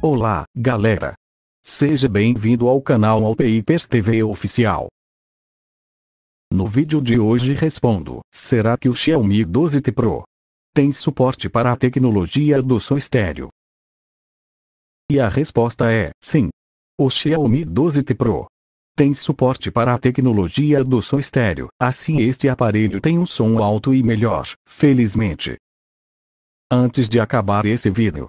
Olá, galera! Seja bem-vindo ao canal Alpeipers TV Oficial. No vídeo de hoje respondo, será que o Xiaomi 12T Pro tem suporte para a tecnologia do som estéreo? E a resposta é, sim. O Xiaomi 12T Pro tem suporte para a tecnologia do som estéreo, assim este aparelho tem um som alto e melhor, felizmente. Antes de acabar esse vídeo,